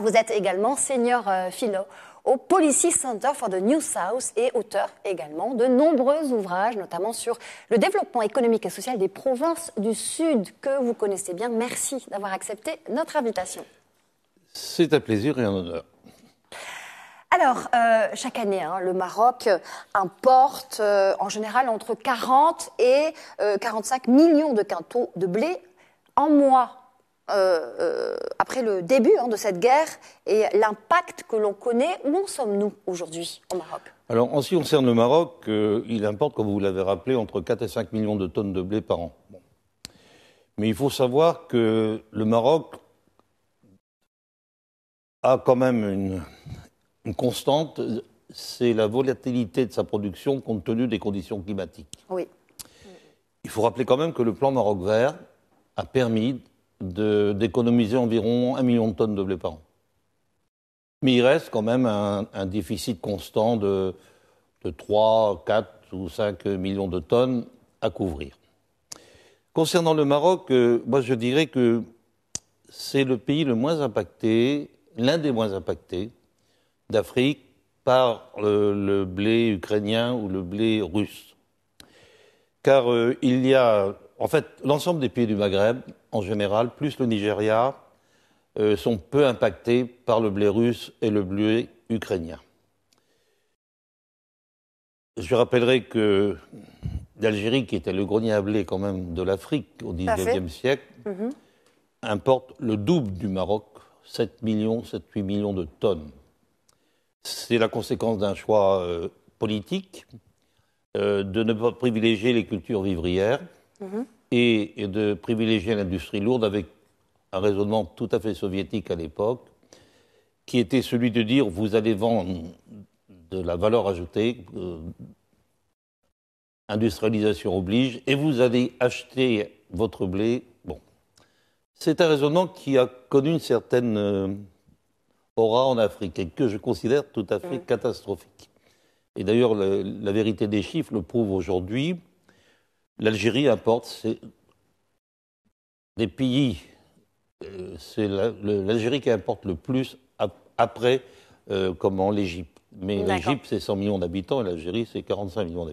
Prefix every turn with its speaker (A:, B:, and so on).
A: vous êtes également senior euh, philo au Policy Center for the New South et auteur également de nombreux ouvrages, notamment sur le développement économique et social des provinces du Sud que vous connaissez bien. Merci d'avoir accepté notre invitation.
B: C'est un plaisir et un honneur.
A: Alors, euh, chaque année, hein, le Maroc importe euh, en général entre 40 et 45 millions de quintaux de blé en mois euh, euh, après le début hein, de cette guerre et l'impact que l'on connaît. Où en sommes-nous aujourd'hui au Maroc
B: Alors, en ce qui concerne le Maroc, euh, il importe, comme vous l'avez rappelé, entre 4 et 5 millions de tonnes de blé par an. Mais il faut savoir que le Maroc a quand même une, une constante, c'est la volatilité de sa production compte tenu des conditions climatiques. Oui. Il faut rappeler quand même que le plan Maroc vert a permis d'économiser environ 1 million de tonnes de blé par an. Mais il reste quand même un, déficit constant de, de 3, 4 ou 5 millions de tonnes à couvrir. Concernant le Maroc, euh, moi je dirais que c'est le pays le moins impacté, l'un des moins impactés d'Afrique par euh, le blé ukrainien ou le blé russe. Car euh, il y a en fait, l'ensemble des pays du Maghreb, en général, plus le Nigeria, euh, sont peu impactés par le blé russe et le blé ukrainien. Je rappellerai que l'Algérie, qui était le grenier à blé quand même de l'Afrique au XIXe siècle, mhm. importe le double du Maroc, 7 millions, 7-8 millions de tonnes. C'est la conséquence d'un choix euh, politique euh, de ne pas privilégier les cultures vivrières Mhm. et, de privilégier l'industrie lourde avec un raisonnement tout à fait soviétique à l'époque, qui était celui de dire vous allez vendre de la valeur ajoutée, euh, industrialisation oblige, et vous allez acheter votre blé. Bon, c'est un raisonnement qui a connu une certaine euh, aura en Afrique et que je considère tout à fait catastrophique. Et d'ailleurs, la vérité des chiffres le prouve aujourd'hui. L'Algérie importe des pays. Euh, c'est l'Algérie qui importe le plus après euh, comment l'Égypte. Mais l'Égypte, c'est 100 millions d'habitants et l'Algérie, c'est 45 millions d'habitants.